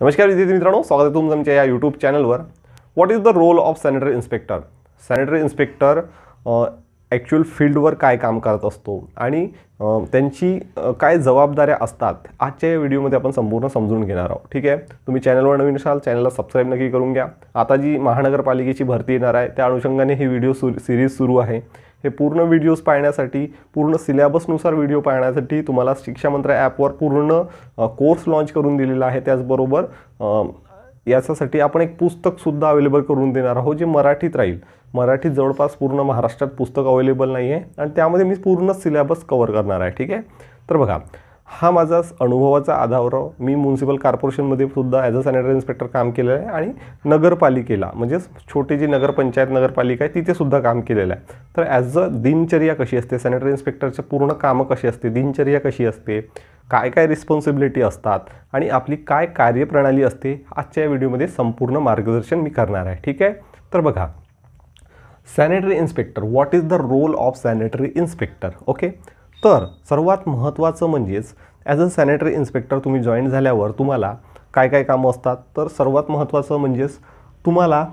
नमस्कार विद्यार्थी मित्रांनो स्वागत आहे तुमचं आमच्या या यूट्यूब चॅनलवर what is the role of sanitary inspector sanitary inspector actual फील्डवर काय काम करत असतो आणि त्यांची काय जबाबदाऱ्या असतात आजच्या या व्हिडिओमध्ये आपण संपूर्ण समजून घेणार आहोत ठीक आहे तुम्ही चॅनलवर नवीन असाल चॅनलला सबस्क्राईब नक्की करून घ्या आता जी महानगरपालिकेची भरती येणार आहे त्या अनुषंगाने ही व्हिडिओ सु सिरीज सुरू आहे हे पूर्ण व्हिडिओज पाहण्यासाठी पूर्ण सिलेबसनुसार व्हिडिओ पाहण्यासाठी तुम्हाला शिक्षामंत्रा ॲपवर पूर्ण कोर्स लॉन्च करून दिलेला आहे त्याचबरोबर याच्यासाठी आपण एक पुस्तकसुद्धा अवेलेबल करून देणार आहोत जे मराठीत राहील मराठीत जवळपास पूर्ण महाराष्ट्रात पुस्तक अवेलेबल नाही आहे आणि त्यामध्ये मी पूर्ण सिलेबस कवर करणार आहे ठीक आहे तर बघा हा माझा अनुभवाचा आधार मी म्युन्सिपल कॉर्पोरेशनमध्ये सुद्धा ॲज अ सॅनिटरी इन्स्पेक्टर काम केलेलं आहे आणि नगरपालिकेला म्हणजेच छोटी जी नगरपंचायत नगरपालिका आहे तिथे सुद्धा काम केलेलं आहे तर ॲज अ दिनचर्या कशी असते सॅनिटरी इन्स्पेक्टरचे पूर्ण कामं कशी असते दिनचर्या कशी असते काय काय रिस्पॉन्सिबिलिटी असतात आणि आपली काय कार्यप्रणाली असते आजच्या या व्हिडिओमध्ये संपूर्ण मार्गदर्शन मी करणार आहे ठीक आहे तर बघा sanitary inspector what is the role of sanitary inspector okay तर सर्वात महत्त्वाचं म्हणजेच ॲज अ सॅनिटरी इन्स्पेक्टर तुम्ही जॉईन झाल्यावर तुम्हाला काय काय कामं असतात तर सर्वात महत्त्वाचं म्हणजेच तुम्हाला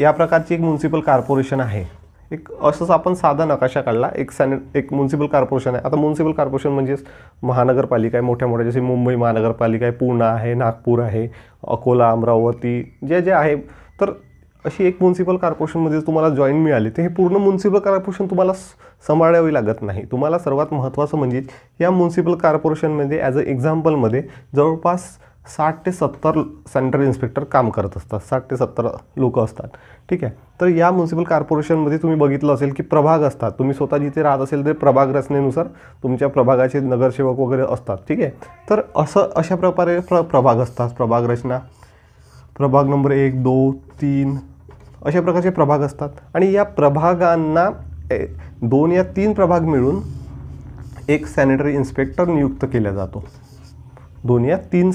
या प्रकारची एक म्युन्सिपल कॉर्पोरेशन आहे एक असंच आपण साधा नकाशा काढला एक सॅनि एक म्युन्सिपल कॉर्पोरेशन आहे आता म्युन्सिपल कॉर्पोरेशन म्हणजेच महानगरपालिका आहे मोठ्या मोठ्या जसे मुंबई महानगरपालिका आहे पुणे आहे नागपूर आहे अकोला अमरावती जे जे आहे तर अशी एक म्युन्सिपल कॉर्पोरेशनमध्ये तुम्हाला जॉईन मिळाली तर हे पूर्ण म्युन्सिपल कॉर्पोरेशन तुम्हाला सांभाळावी लागत नाही तुम्हाला सर्वात महत्त्वाचं म्हणजे या म्युन्सिपल कॉर्पोरेशनमध्ये ॲज अ एक्झाम्पलमध्ये जवळपास साठ ते सत्तर सेंट्रल इन्स्पेक्टर काम करत असतात साठ ते सत्तर लोकं असतात ठीक आहे तर या म्युन्सिपल कॉर्पोरेशनमध्ये तुम्ही बघितलं असेल की प्रभाग असतात तुम्ही स्वतः जिथे राहत असेल ते प्रभाग रचनेनुसार तुमच्या प्रभागाचे नगरसेवक वगैरे असतात ठीक आहे तर असं अशा प्रकारे प्र प्रभाग असतात प्रभाग रचना प्रभाग नंबर एक दो तीन अशा प्रकारचे प्रभाग असतात आणि या प्रभागांना दोन या तीन प्रभाग मिळून एक सॅनिटरी इन्स्पेक्टर नियुक्त केला जातो दोन या तीन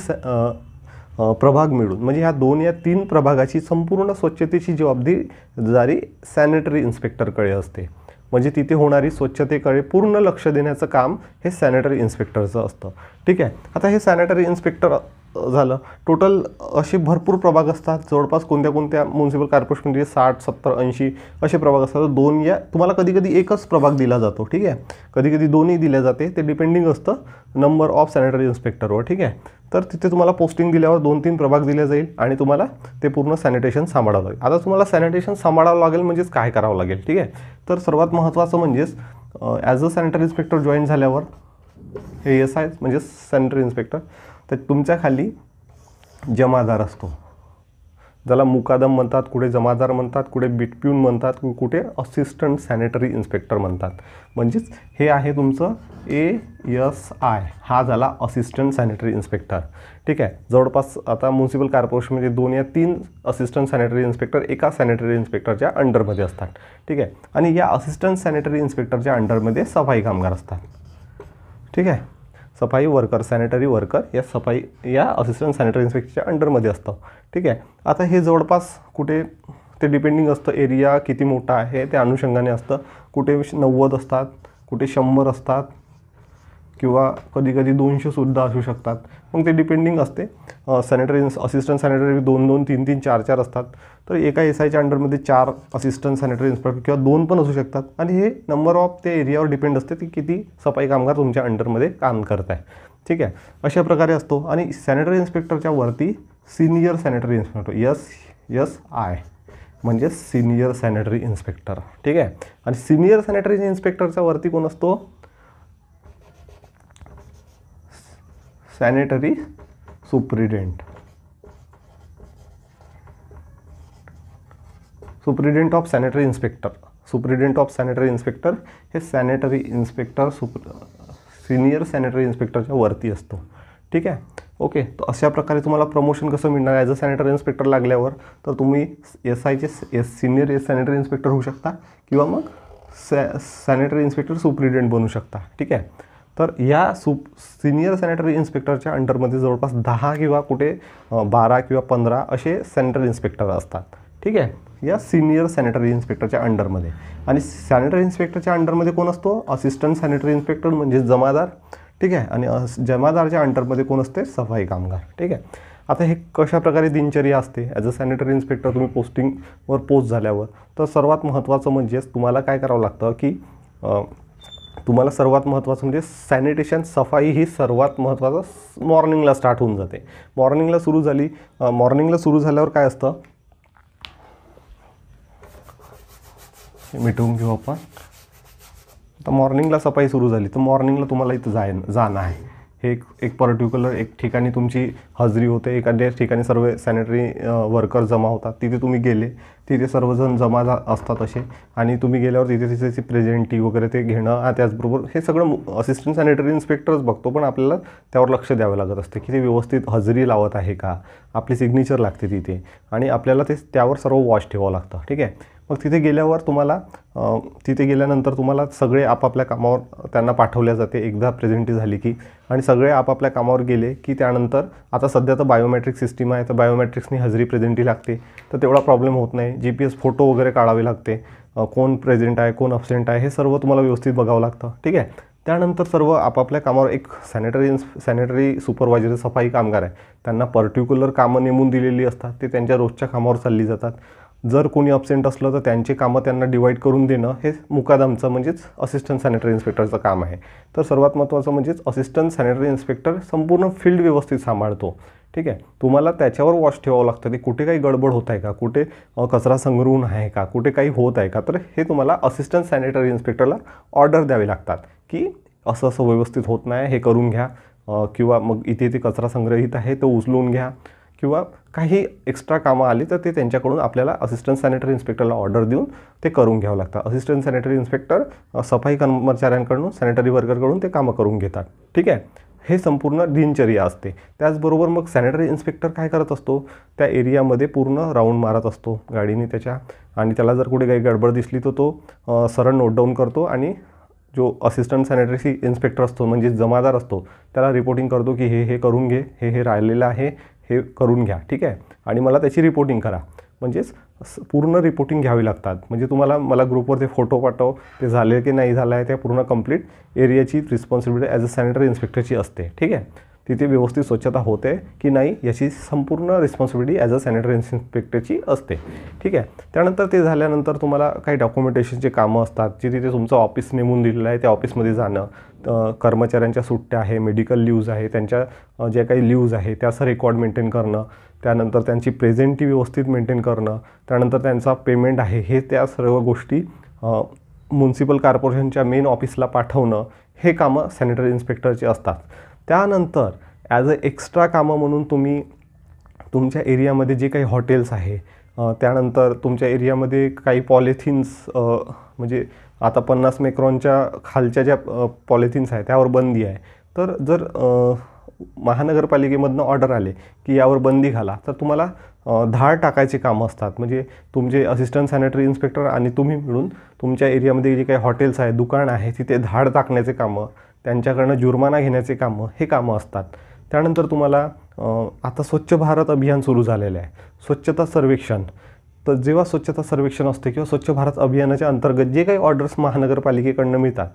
प्रभाग मिळून म्हणजे ह्या दोन या तीन प्रभागाची संपूर्ण स्वच्छतेची जबाबदारी सॅनिटरी इन्स्पेक्टरकडे असते म्हणजे तिथे होणारी स्वच्छतेकडे पूर्ण लक्ष देण्याचं काम हे सॅनेटरी इन्स्पेक्टरचं असतं ठीक आहे आता हे सॅनेटरी इन्स्पेक्टर झालं टोटल असे भरपूर प्रभाग असतात जवळपास कोणत्या कोणत्या म्युन्सिपल म्हणजे साठ सत्तर ऐंशी असे प्रभाग असतात दोन या तुम्हाला कधी कधी एकच प्रभाग दिला जातो ठीक आहे कधी कधी दोन्ही दिल्या जाते ते डिपेंडिंग असतं नंबर ऑफ सॅनिटरी इन्स्पेक्टरवर ठीक आहे तर तिथे तुम्हाला पोस्टिंग दिल्यावर दोन तीन प्रभाग दिले जाईल आणि तुम्हाला ते पूर्ण सॅनिटेशन सांभाळावं लागेल आता तुम्हाला सॅनिटेशन सांभाळावं लागेल म्हणजेच काय करावं लागेल ठीक आहे तर सर्वात महत्त्वाचं म्हणजेच as a sanitary inspector join झाल्यावर हे एस आय म्हणजेच सॅनिटरी इन्स्पेक्टर तर तुमच्या खाली जमादार असतो ज्याला मुकादम म्हणतात कुठे जमादार म्हणतात कुठे बिटप्यून म्हणतात कुठे असिस्टंट सॅनिटरी इन्स्पेक्टर म्हणतात म्हणजेच हे आहे तुमचं ए एस आय हा झाला असिस्टंट सॅनिटरी इन्स्पेक्टर ठीक आहे जवळपास आता म्युन्सिपल कॉर्पोरेशनमध्ये दोन या तीन असिस्टंट सॅनिटरी इन्स्पेक्टर एका सॅनिटरी इन्स्पेक्टरच्या अंडरमध्ये असतात ठीक आहे आणि या असिस्टंट सॅनिटरी इन्स्पेक्टरच्या अंडरमध्ये सफाई कामगार असतात ठीक आहे सफाई वर्कर सॅनिटरी वर्कर या सफाई या असिस्टंट सॅनिटरी इन्स्पेक्टरच्या अंडरमध्ये असतं ठीक आहे आता हे जवळपास कुठे ते डिपेंडिंग असतं एरिया किती मोठा आहे त्या अनुषंगाने असतं कुठे नव्वद असतात कुठे शंभर असतात किंवा कधी कधी दोनशेसुद्धा असू शकतात मग ते डिपेंडिंग असते सॅनिटरी असिस्टंट सॅनिटरी दोन दोन तीन तीन चार चार असतात तर एका एस आयच्या अंडरमध्ये चार असिस्टंट सॅनिटरी इन्स्पेक्टर किंवा दोन पण असू शकतात आणि हे नंबर ऑफ ते एरियावर डिपेंड असते की किती सफाई कामगार तुमच्या अंडरमध्ये काम करत आहे ठीक आहे अशा प्रकारे असतो आणि सॅनिटरी इन्स्पेक्टरच्या वरती senior sanitary inspector S S I म्हणजे सिनियर सॅनिटरी इन्स्पेक्टर ठीक आहे आणि सिनियर सॅनिटरी इन्स्पेक्टरच्या वरती कोण असतो sanitary superintendent superintendent of sanitary inspector superintendent of sanitary inspector हे सॅनिटरी इन्स्पेक्टर सुप्र सिनियर सॅनिटरी इन्स्पेक्टरच्या वरती असतो ठीक आहे ओके तर अशा प्रकारे तुम्हाला प्रमोशन कसं मिळणार ॲज अ सॅनिटरी इन्स्पेक्टर लागल्यावर तर तुम्ही एस आयचे S senior S sanitary inspector होऊ शकता किंवा मग सॅ सॅनिटरी इन्स्पेक्टर सुप्रिडेंट बनू शकता ठीक आहे तर या सु सिनियर सॅनिटरी इन्स्पेक्टरच्या अंडरमध्ये जवळपास दहा किंवा कुठे बारा किंवा पंधरा असे सॅनिटरी इन्स्पेक्टर असतात ठीक आहे या सिनियर सॅनिटरी इन्स्पेक्टरच्या अंडरमध्ये आणि सॅनिटरी इन्स्पेक्टरच्या अंडरमध्ये कोण असतो असिस्टंट सॅनिटरी इन्स्पेक्टर म्हणजे जमादार ठीक आहे आणि जमादारच्या अंडरमध्ये कोण असते सफाई कामगार ठीक आहे आता हे कशा प्रकारे दिनचर्या असते ॲज अ सॅनिटरी इन्स्पेक्टर तुम्ही पोस्टिंगवर पोस्ट झाल्यावर तर सर्वात महत्त्वाचं म्हणजेच तुम्हाला काय करावं लागतं की तुम्हाला सर्वात महत्त्वाचं म्हणजे सॅनिटेशन सफाई ही सर्वात महत्त्वाचं मॉर्निंगला स्टार्ट होऊन जाते मॉर्निंगला सुरू झाली मॉर्निंगला सुरू झाल्यावर काय असतं मिटवून घेऊ आपण आता मॉर्निंगला सफाई सुरू झाली तर मॉर्निंगला तुम्हाला इथं जाय जाणं आहे हे एक एक पर्टिक्युलर एक ठिकाणी तुमची हजरी होते एखाद्या ठिकाणी सर्व सॅनिटरी वर्कर जमा होतात तिथे तुम्ही गेले तिथे सर्वजण जमा असतात असे आणि तुम्ही गेल्यावर तिथे तिथे प्रेझेंटी वगैरे ते घेणं त्याचबरोबर हे सगळं असिस्टंट सॅनिटरी इन्स्पेक्टरच बघतो पण आपल्याला त्यावर लक्ष द्यावं लागत असते की ते व्यवस्थित हजेरी लावत आहे का आपली सिग्नेचर लागते तिथे आणि आपल्याला ते त्यावर सर्व वॉच ठेवावं लागतं ठीक आहे मग तिथे गेल्यावर तुम्हाला तिथे गेल्यानंतर तुम्हाला सगळे आपापल्या कामावर त्यांना पाठवल्या जाते एकदा प्रेझेंटी झाली की आणि सगळे आपापल्या कामावर गेले की त्यानंतर आता सध्या तर बायोमॅट्रिक सिस्टीम आहे तर बायोमॅट्रिक्सनी हजेरी प्रेझेंटी लागते तर तेवढा प्रॉब्लेम होत नाही जी पी एस फोटो वगैरे काढावे लागते कोण प्रेझेंट आहे कोण अब्सेंट आहे हे सर्व तुम्हाला व्यवस्थित बघावं लागतं ठीक आहे त्यानंतर सर्व आपापल्या कामावर एक सॅनिटरी इन्स सॅनिटरी सुपरवायझर सफाई कामगार आहे त्यांना पर्टिक्युलर कामं नेमून दिलेली असतात ते त्यांच्या रोजच्या कामावर चालली जातात जर कोणी अब्सेंट असलं तर त्यांची कामं त्यांना डिवाईड करून देणं हे मुकादमचं म्हणजेच असिस्टंट सॅनिटरी इन्स्पेक्टरचं काम आहे तर सर्वात महत्त्वाचं म्हणजेच असिस्टंट सॅनिटरी इन्स्पेक्टर संपूर्ण फील्ड व्यवस्थित सांभाळतो ठीक आहे तुम्हाला त्याच्यावर वॉच ठेवावं लागतं ते कुठे काही गडबड होत आहे का कुठे कचरा संग्रहून आहे का कुठे काही होत आहे का तर हे तुम्हाला असिस्टंट सॅनिटरी इन्स्पेक्टरला ऑर्डर द्यावे लागतात की असं असं व्यवस्थित होत नाही हे करून घ्या किंवा मग इथे इथे कचरा संग्रहित आहे तो उचलून घ्या किंवा काही एक्स्ट्रा कामं आली तर ते त्यांच्याकडून आपल्याला असिस्टंट सॅनिटरी इन्स्पेक्टरला ऑर्डर देऊन ते करून घ्यावं लागतं असिस्टंट सॅनिटरी इन्स्पेक्टर सफाई कर्मचाऱ्यांकडून सॅनिटरी वर्करकडून ते कामं करून घेतात ठीक आहे हे संपूर्ण दिनचर्या असते त्याचबरोबर मग सॅनिटरी इन्स्पेक्टर काय करत असतो त्या एरियामध्ये पूर्ण राऊंड मारत असतो गाडीने त्याच्या आणि त्याला जर कुठे काही गडबड दिसली तर तो, सरळ नोट डाऊन करतो आणि जो असिस्टंट सॅनिटरी इन्स्पेक्टर असतो म्हणजे जमादार असतो त्याला रिपोर्टिंग करतो की हे हे करून घे हे हे राहिलेलं आहे हे करून घ्या ठीक आहे आणि मला त्याची रिपोर्टिंग करा म्हणजेच पूर्ण रिपोर्टिंग घ्यावी लागतात म्हणजे तुम्हाला मला ग्रुपवर ते फोटो पाठव ते झाले की नाही झालं आहे ते पूर्ण कंप्लीट एरियाची रिस्पॉन्सिबिलिटी ॲज अ सॅनिटरी इन्स्पेक्टरची असते ठीक आहे तिथे व्यवस्थित स्वच्छता होते की नाही याची संपूर्ण रिस्पॉन्सिबिलिटी ॲज अ सॅनिटरी इन्स्पेक्टरची असते ठीक आहे त्यानंतर ते झाल्यानंतर तुम्हाला काही डॉक्युमेंटेशनचे कामं असतात जे तिथे तुमचं ऑफिस नेमून दिलेलं आहे त्या ऑफिसमध्ये जाणं कर्मचाऱ्यांच्या सुट्ट्या आहे मेडिकल लिव्ज आहे त्यांच्या ज्या काही लिव्ज आहे त्याचं रेकॉर्ड मेंटेन करणं त्यानंतर त्यांची प्रेझेंटी व्यवस्थित मेंटेन करणं त्यानंतर त्यांचा पेमेंट आहे हे त्या सर्व गोष्टी म्युन्सिपल कॉर्पोरेशनच्या मेन ऑफिसला पाठवणं हे कामं सॅनिटरी इन्स्पेक्टरचे असतात त्यानंतर ॲज अ एक्स्ट्रा कामं म्हणून तुम्ही तुमच्या एरियामध्ये जे काही हॉटेल्स आहे त्यानंतर तुमच्या एरियामध्ये काही पॉलिथिन्स म्हणजे आता पन्नास मेक्रॉनच्या खालच्या ज्या पॉलिथिन्स आहे त्यावर बंदी आहे तर जर महानगरपालिकेमधनं ऑर्डर आले की यावर बंदी घाला तर तुम्हाला धाड टाकायचे कामं असतात म्हणजे तुमचे असिस्टंट सॅनिटरी इन्स्पेक्टर आणि तुम्ही मिळून तुमच्या एरियामध्ये जे काही हॉटेल्स आहे दुकान आहे तिथे धाड टाकण्याचे कामं त्यांच्याकडनं जुर्माना घेण्याचे कामं हे कामं असतात त्यानंतर तुम्हाला आता स्वच्छ भारत अभियान सुरू झालेलं आहे स्वच्छता सर्वेक्षण तर जेव्हा स्वच्छता सर्वेक्षण असते किंवा स्वच्छ भारत अभियानाच्या अंतर्गत जे काही ऑर्डर्स महानगरपालिकेकडनं मिळतात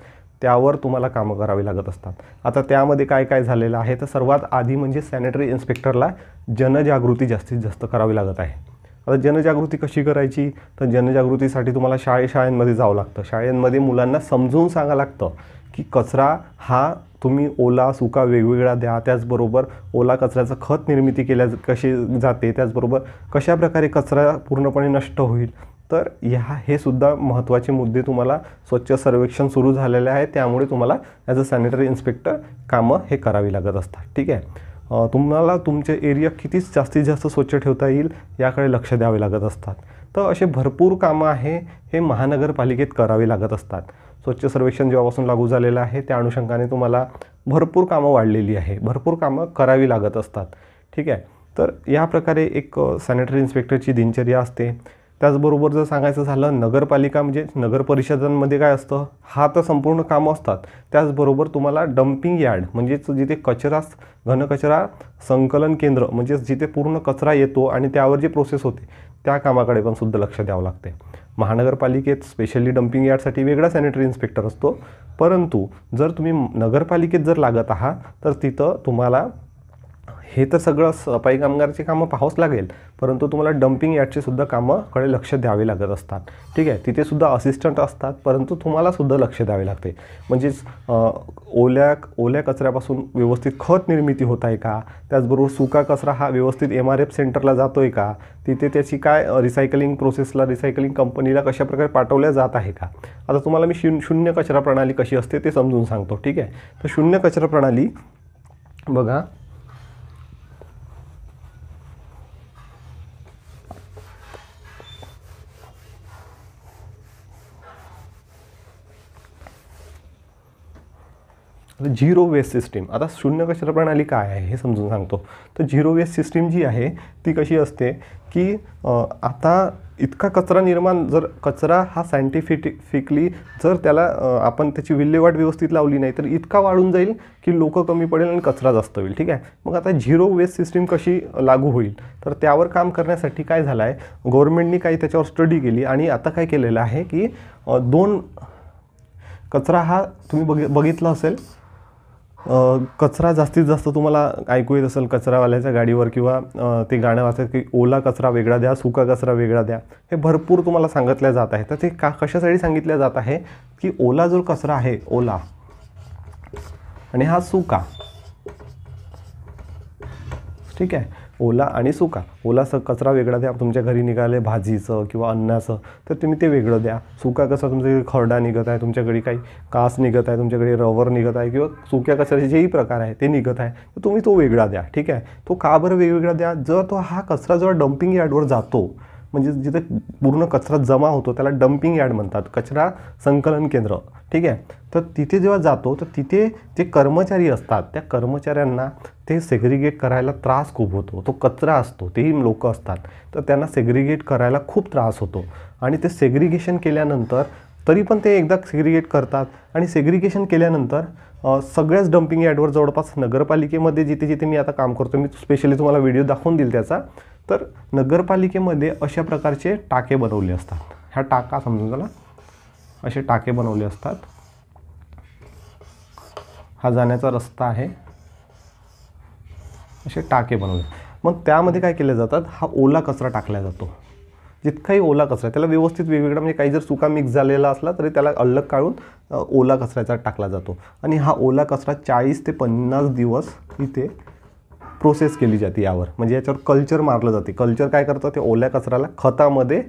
त्यावर तुम्हाला कामं करावी लागत असतात आता त्यामध्ये काय काय झालेलं आहे तर सर्वात आधी म्हणजे सॅनिटरी इन्स्पेक्टरला जनजागृती जास्तीत जास्त करावी लागत आहे आता जनजागृती कशी करायची तर जनजागृतीसाठी तुम्हाला शाळे शाळेंमध्ये जावं लागतं शाळेंमध्ये मुलांना समजून सांगा लागतं की कचरा हा तुम्ही ओला सुका वेगवेगळा द्या त्याचबरोबर ओला कचऱ्याचं खत निर्मिती केल्या कशी जाते त्याचबरोबर कशा प्रकारे कचरा पूर्णपणे नष्ट होईल तर ह्या हे सुद्धा महत्त्वाचे मुद्दे तुम्हाला स्वच्छ सर्वेक्षण सुरू झालेले आहे त्यामुळे तुम्हाला ॲज अ सॅनिटरी इन्स्पेक्टर कामं हे करावी लागत असतात ठीक आहे तुम्हाला तुमचे एरिया कितीच जास्तीत जास्त स्वच्छ ठेवता येईल याकडे लक्ष द्यावे लागत असतात तर असे भरपूर कामं आहे हे महानगरपालिकेत करावे लागत असतात स्वच्छ सर्वेक्षण जेव्हापासून लागू झालेलं आहे त्या अनुषंगाने तुम्हाला भरपूर कामं वाढलेली आहे भरपूर कामं करावी लागत असतात ठीक आहे तर या प्रकारे एक सॅनिटरी इन्स्पेक्टरची दिनचर्या असते त्याचबरोबर जर सांगायचं झालं नगरपालिका म्हणजे नगर परिषदांमध्ये काय असतं हा तर संपूर्ण कामं असतात त्याचबरोबर तुम्हाला डम्पिंग यार्ड म्हणजेच जिथे कचरा घनकचरा संकलन केंद्र म्हणजेच जिथे पूर्ण कचरा येतो आणि त्यावर जी प्रोसेस होते त्या कामाकडे पण सुद्धा लक्ष द्यावं लागते महानगरपालिकेत स्पेशली डम्पिंग यार्डसाठी वेगळा सॅनिटरी इन्स्पेक्टर असतो परंतु जर तुम्ही नगरपालिकेत जर लागत आहात तर तिथं तुम्हाला हे तर सगळं सफाई कामगारची कामं पाहावंच लागेल परंतु तुम्हाला डम्पिंग यार्डचीसुद्धा कामंकडे लक्ष द्यावे लागत असतात ठीक आहे तिथेसुद्धा असिस्टंट असतात परंतु तुम्हालासुद्धा लक्ष द्यावे लागते म्हणजेच ओल्या ओल्या कचऱ्यापासून व्यवस्थित खत निर्मिती होत आहे का त्याचबरोबर सुका कचरा हा व्यवस्थित एम आर एफ सेंटरला जातो आहे का तिथे त्याची काय रिसायकलिंग प्रोसेसला रिसायकलिंग कंपनीला कशाप्रकारे पाठवल्या जात आहे का आता तुम्हाला मी शून शून्य कचरा प्रणाली कशी असते ते समजून सांगतो ठीक आहे तर शून्य कचरा प्रणाली बघा आता झिरो वेस्ट सिस्टीम आता शून्य कचरा प्रणाली काय आहे हे समजून सांगतो तर झिरो वेस्ट सिस्टीम जी आहे ती कशी असते की आता इतका कचरा निर्माण जर कचरा हा सायंटिफिफिकली जर त्याला आपण त्याची विल्हेवाट व्यवस्थित लावली नाही तर इतका वाढून जाईल की लोकं कमी पडेल आणि कचरा जास्त होईल ठीक आहे मग आता झिरो वेस्ट सिस्टीम कशी लागू होईल तर त्यावर काम करण्यासाठी काय झालं आहे गव्हर्नमेंटनी काही त्याच्यावर स्टडी केली आणि आता काय केलेलं आहे की दोन कचरा हा तुम्ही बघ बघितला असेल कचरा जास्तीत जास्त तुम्हाला ऐकू येत असेल कचरावाल्याच्या गाडीवर किंवा ते गाणं वाचत की ओला कचरा वेगळा द्या सुका कचरा वेगळा द्या हे भरपूर तुम्हाला सांगितलं जात आहे तर ते का कशासाठी सांगितलं जात आहे की ओला जो कचरा आहे ओला आणि हा सुका ठीक आहे ओला आणि सुका ओला स कचरा वेगळा द्या तुमच्या घरी निघाले भाजीचं किंवा अन्नाचं तर तुम्ही ते वेगळं द्या सुका कसं तुमच्याकडे खरडा निघत आहे तुमच्याकडे काही कास निघत आहे तुमच्याकडे रवर निघत आहे किंवा सुक्या कचऱ्याचे जेही प्रकार आहे ते निघत आहे तर तुम्ही तो वेगळा द्या ठीक आहे तो का बरं वेगवेगळा द्या जर तो हा कचरा जेव्हा डम्पिंग यार्डवर जातो म्हणजे जिथे पूर्ण कचरा जमा होतो त्याला डम्पिंग यार्ड म्हणतात कचरा संकलन केंद्र ठीक आहे तर तिथे जेव्हा जातो तर तिथे जे कर्मचारी असतात त्या कर्मचाऱ्यांना ते सेग्रिगेट करायला त्रास खूप होतो तो कचरा असतो तेही लोक असतात तर त्यांना सेग्रिगेट करायला खूप त्रास होतो आणि ते सेग्रिगेशन केल्यानंतर तरी पण ते एकदा सेग्रिगेट करतात आणि सेग्रिगेशन केल्यानंतर सगळ्याच डम्पिंग यार्डवर जवळपास नगरपालिकेमध्ये जिथे जिथे मी आता काम करतो मी स्पेशली तुम्हाला व्हिडिओ दाखवून देईल त्याचा तर नगरपालिकेमध्ये अशा प्रकारचे टाके बनवले असतात ह्या टाका समजून झाला असे टाके बनवले असतात हा जाण्याचा रस्ता आहे असे टाके बनवले मग त्यामध्ये काय केले जातात हा ओला कचरा टाकला जातो जितकाही ओला कचरा त्याला व्यवस्थित वेगवेगळा म्हणजे काही जर सुका मिक्स झालेला असला तरी त्याला अलग काढून ओला कचऱ्याचा टाकला जातो आणि हा ओला कचरा चाळीस ते पन्नास दिवस इथे प्रोसेस केली जाते यावर म्हणजे याच्यावर कल्चर मारलं जाते कल्चर काय करतं ते ओल्या कचऱ्याला खतामध्ये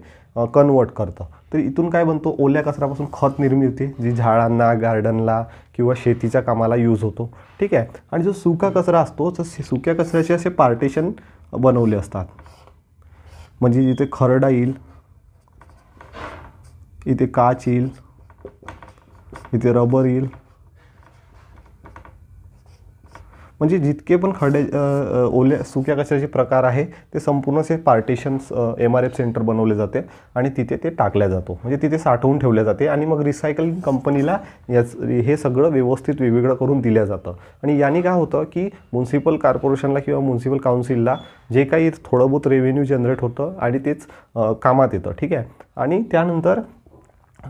कन्वर्ट करतं तर इथून काय बनतो ओल्या कचऱ्यापासून खत निर्मिती होते जी झाडांना गार्डनला किंवा शेतीच्या कामाला यूज होतो ठीक आहे आणि जो सुका कचरा असतो तर सुक्या कचऱ्याचे असे पार्टेशन बनवले असतात म्हणजे इथे खरडा येईल इथे काच येईल इथे रबर येईल म्हणजे जितके पण खडे ओल्या सुक्या कचऱ्याचे प्रकार आहे ते असे partitions M R F centre बनवले जाते आणि तिथे ते टाकल्या जातो म्हणजे तिथे साठवून ठेवल्या जाते आणि मग रिसायकलिंग कंपनीला याच हे सगळं व्यवस्थित वेगवेगळं करून दिलं जातं आणि याने काय होतं की म्युन्सिपल कॉर्पोरेशनला किंवा म्युन्सिपल काउन्सिलला जे काही थोडं रेव्हेन्यू जनरेट होतं आणि तेच कामात येतं ठीक आहे आणि त्यानंतर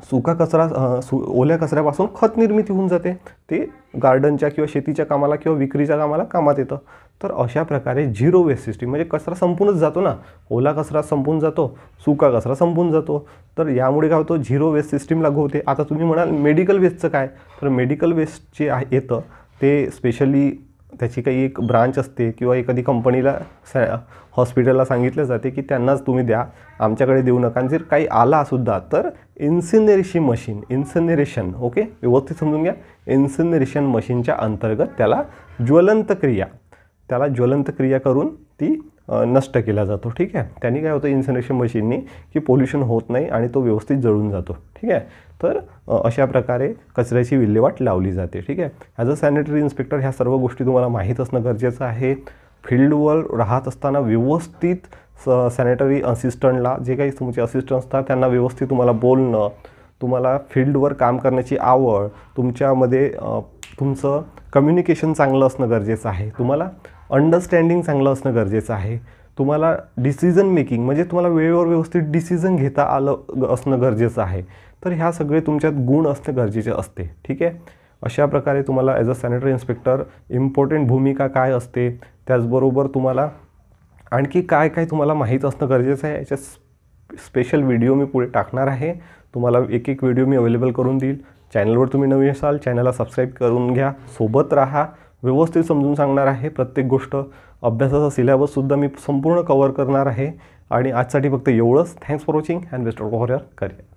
सुका कचरा सु ओल्या कचऱ्यापासून खत निर्मिती होऊन जाते ते गार्डनच्या किंवा शेतीच्या कामाला किंवा विक्रीच्या कामाला कामात येतं तर अशा प्रकारे झिरो वेस्ट सिस्टीम म्हणजे कचरा संपूनच जातो ना ओला कचरा संपून जातो सुका कचरा संपून जातो तर यामुळे काय होतं झिरो वेस्ट सिस्टीम लागू होते आता तुम्ही म्हणाल मेडिकल वेस्टचं काय तर मेडिकल वेस्ट जे आहे येतं ते स्पेशली त्याची काही एक ब्रांच असते किंवा एखादी कंपनीला स हॉस्पिटलला सांगितलं जाते की त्यांनाच तुम्ही द्या आमच्याकडे देऊ नका आणि जर काही आला सुद्धा तर इन्सिनेरेशन मशीन इन्सिनेरेशन ओके व्यवस्थित समजून घ्या इन्सिनेरेशन मशीनच्या अंतर्गत त्याला ज्वलंत क्रिया त्याला ज्वलंत क्रिया करून ती नष्ट केला जातो ठीक आहे त्यांनी काय होतं इन्सिनेरेशन मशीननी की पोल्युशन होत नाही आणि तो व्यवस्थित जळून जातो ठीक आहे तर अशा प्रकारे कचऱ्याची विल्हेवाट लावली जाते ठीक आहे ॲज अ सॅनिटरी इन्स्पेक्टर ह्या सर्व गोष्टी तुम्हाला माहीत असणं गरजेचं आहे फील्डवर राहत असताना व्यवस्थित स सॅनिटरी असिस्टंटला जे काही तुमचे असिस्टंट असतात त्यांना व्यवस्थित तुम्हाला बोलणं तुम्हाला फील्डवर काम करण्याची आवड तुमच्यामध्ये तुमचं कम्युनिकेशन चांगलं असणं गरजेचं आहे तुम्हाला अंडरस्टँडिंग चांगलं असणं गरजेचं आहे तुम्हाला डिसिजन मेकिंग म्हणजे तुम्हाला वेळेवर व्यवस्थित डिसिजन घेता आलं असणं गरजेचं आहे तर ह्या सगळे तुमच्यात गुण असणे गरजेचे असते ठीक आहे अशा प्रकारे तुम्हाला as a sanitary inspector important भूमिका काय असते त्याचबरोबर तुम्हाला आणखी काय काय तुम्हाला माहीत असणं गरजेचं आहे याच्या स्पेशल व्हिडिओ मी पुढे टाकणार आहे तुम्हाला एक एक व्हिडिओ मी अवेलेबल करून देईल चॅनलवर तुम्ही नवीन असाल चॅनलला सबस्क्राईब करून घ्या सोबत राहा व्यवस्थित समजून सांगणार आहे प्रत्येक गोष्ट अभ्यासाचा सिलेबससुद्धा मी संपूर्ण कवर करणार आहे आणि आजसाठी फक्त एवढंच thanks for watching and best of for career